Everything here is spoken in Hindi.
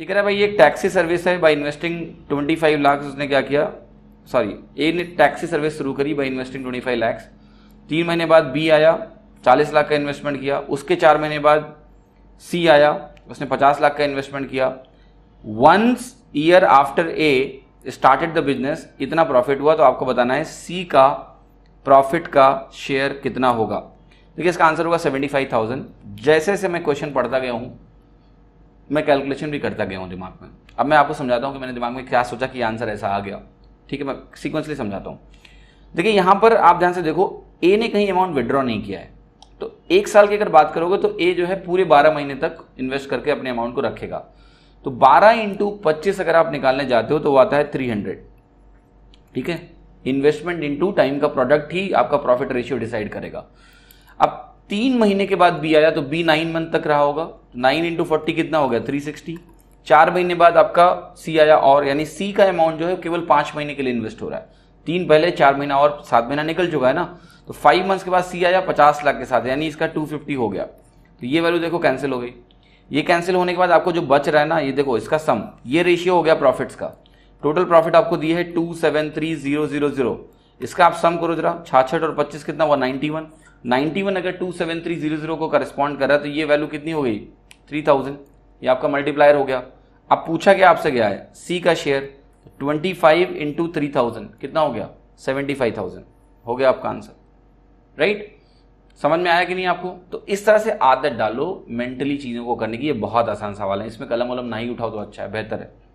ये कह रहा है भाई एक टैक्सी सर्विस है बाई इन्वेस्टिंग 25 फाइव लाख उसने क्या किया सॉरी ए ने टैक्सी सर्विस शुरू करी बाई इन्वेस्टिंग 25 फाइव लैक्स तीन महीने बाद बी आया 40 लाख का इन्वेस्टमेंट किया उसके चार महीने बाद सी आया उसने 50 लाख का इन्वेस्टमेंट किया once year after he started the business इतना प्रॉफिट हुआ तो आपको बताना है सी का प्रॉफिट का शेयर कितना होगा देखिए इसका आंसर होगा सेवेंटी फाइव थाउजेंड जैसे जैसे मैं क्वेश्चन पढ़ता गया हूँ मैं कैलकुलेशन भी करता गया हूँ दिमाग में अब मैं आपको समझाता हूँ कि मैंने दिमाग में क्या सोचा कि आंसर ऐसा आ गया ठीक है मैं सीक्वेंसली समझाता हूँ देखिए यहाँ पर आप ध्यान से देखो ए ने कहीं अमाउंट विड्रॉ नहीं किया है तो एक साल की अगर बात करोगे तो ए जो है पूरे बारह महीने तक इन्वेस्ट करके अपने अमाउंट को रखेगा तो बारह इंटू पच्चीस अगर आप निकालने जाते हो तो वो आता है थ्री हंड्रेड ठीक है इन्वेस्टमेंट इंटू टाइम का प्रोडक्ट ही आपका प्रॉफिट रेशियो डिसाइड करेगा अब तीन महीने के बाद बी आया तो बी नाइन मंथ तक रहा होगा नाइन इंटू फोर्टी कितना हो गया थ्री सिक्सटी चार महीने बाद आपका सी आया और यानी सी का अमाउंट जो है केवल पांच महीने के लिए इन्वेस्ट हो रहा है तीन पहले चार महीना और सात महीना निकल चुका है ना तो फाइव मंथ्स के बाद सी आया पचास लाख के साथ यानी इसका टू फिफ्टी हो गया तो ये वैल्यू देखो कैंसिल हो गई ये कैंसिल होने के बाद आपको जो बच रहा है ना ये देखो इसका सम ये रेशियो हो गया प्रॉफिट्स का टोटल प्रॉफिट आपको दिए है two seven three zero zero zero इसका आप सम करो जरा छाछठ और पच्चीस कितना हुआ नाइन्टी वन नाइन्टी वन अगर two seven three zero zero को करस्पॉन्ड कर रहा है तो ये वैल्यू कितनी हो गई थ्री थाउजेंड ये आपका मल्टीप्लायर हो गया अब पूछा गया आपसे गया है सी का share twenty five into three thousand कितना हो गया सेवेंटी फाइव थाउजेंड हो गया आपका आंसर राइट समझ में आया कि नहीं आपको तो इस तरह से आदत डालो मेंटली चीज़ों को करने की ये बहुत आसान सवाल है इसमें कलम वलम नहीं उठाओ तो अच्छा है बेहतर है